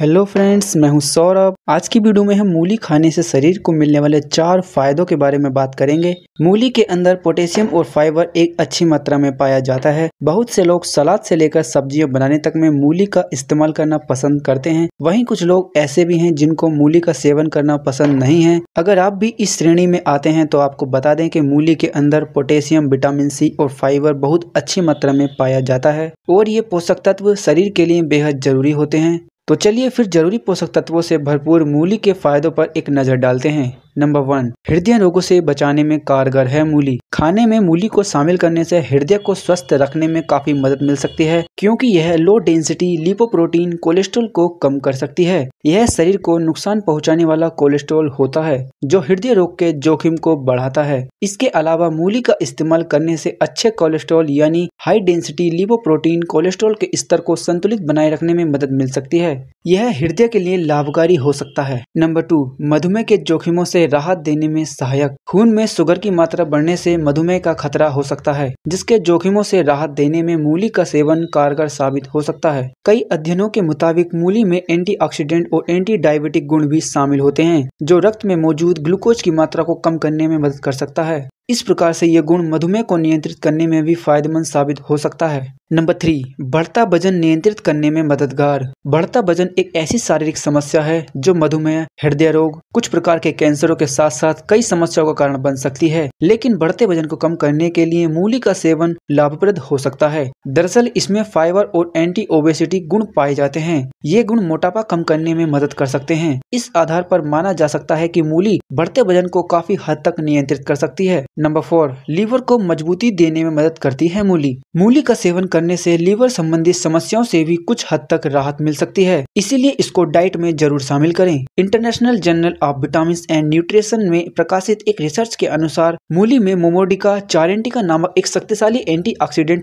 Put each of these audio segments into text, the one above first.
hello friends मैं हूं सौरभ आज की वीडियो में हम मूली खाने से शरीर को मिलने वाले चार फायदों के बारे में बात करेंगे मूली के अंदर पोटेशियम और फाइबर एक अच्छी मात्रा में पाया जाता है बहुत से लोग सलाद से लेकर सब्जियां बनाने तक में मूली का इस्तेमाल करना पसंद करते हैं वहीं कुछ लोग ऐसे भी हैं जिनको मूली का सेवन करना पसंद नहीं है अगर आप भी इस श्रेणी में आते हैं तो आपको बता दें की मूली के अंदर पोटेशियम विटामिन सी और फाइबर बहुत अच्छी मात्रा में पाया जाता है और ये पोषक तत्व शरीर के लिए बेहद जरूरी होते हैं तो चलिए फिर जरूरी पोषक तत्वों से भरपूर मूली के फायदों पर एक नज़र डालते हैं नंबर वन हृदय रोगों से बचाने में कारगर है मूली खाने में मूली को शामिल करने से हृदय को स्वस्थ रखने में काफी मदद मिल सकती है क्योंकि यह लो डेंसिटी लिपोप्रोटीन कोलेस्ट्रोल को कम कर सकती है यह शरीर को नुकसान पहुंचाने वाला कोलेस्ट्रोल होता है जो हृदय रोग के जोखिम को बढ़ाता है इसके अलावा मूली का इस्तेमाल करने से अच्छे कोलेस्ट्रॉल यानी हाई डेंसिटी लिपोप्रोटीन कोलेस्ट्रॉल के स्तर को संतुलित बनाए रखने में मदद मिल सकती है यह हृदय के लिए लाभकारी हो सकता है नंबर टू मधुमेह के जोखिमों से से राहत देने में सहायक खून में शुगर की मात्रा बढ़ने से मधुमेह का खतरा हो सकता है जिसके जोखिमों से राहत देने में मूली का सेवन कारगर साबित हो सकता है कई अध्ययनों के मुताबिक मूली में एंटीऑक्सीडेंट और एंटी डायबिटिक गुण भी शामिल होते हैं जो रक्त में मौजूद ग्लूकोज की मात्रा को कम करने में मदद कर सकता है इस प्रकार से यह गुण मधुमेह को नियंत्रित करने में भी फायदेमंद साबित हो सकता है नंबर थ्री बढ़ता वजन नियंत्रित करने में मददगार बढ़ता वजन एक ऐसी शारीरिक समस्या है जो मधुमेह हृदय रोग कुछ प्रकार के कैंसरों के साथ साथ कई समस्याओं का कारण बन सकती है लेकिन बढ़ते वजन को कम करने के लिए मूली का सेवन लाभप्रद हो सकता है दरअसल इसमें फाइबर और एंटी ओबेसिटी गुण पाए जाते हैं ये गुण मोटापा कम करने में मदद कर सकते हैं इस आधार पर माना जा सकता है कि मूली बढ़ते वजन को काफी हद तक नियंत्रित कर सकती है नंबर फोर लीवर को मजबूती देने में मदद करती है मूली मूली का सेवन करने से लीवर संबंधित समस्याओं से भी कुछ हद तक राहत मिल सकती है इसीलिए इसको डाइट में जरूर शामिल करें International Journal of Vitamin and Nutrition में प्रकाशित एक रिसर्च के अनुसार मूली में मोमोडिका चारेंटिका नामक एक शक्तिशाली एंटी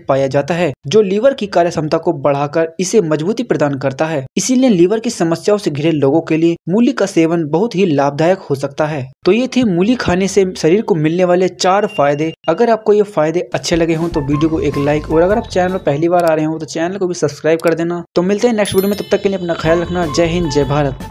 पाया जाता है जो लीवर की कार्य क्षमता को बढ़ाकर इसे मजबूती प्रदान करता है इसीलिए लीवर की समस्याओं ऐसी घिरे लोगों के लिए मूली का सेवन बहुत ही लाभदायक हो सकता है तो ये थे मूली खाने ऐसी शरीर को मिलने वाले चार फायदे अगर आपको ये फायदे अच्छे लगे हों तो वीडियो को एक लाइक और अगर आप चैनल पर पहली बार आ रहे हो तो चैनल को भी सब्सक्राइब कर देना तो मिलते हैं नेक्स्ट वीडियो में तब तक के लिए अपना ख्याल रखना जय हिंद जय भारत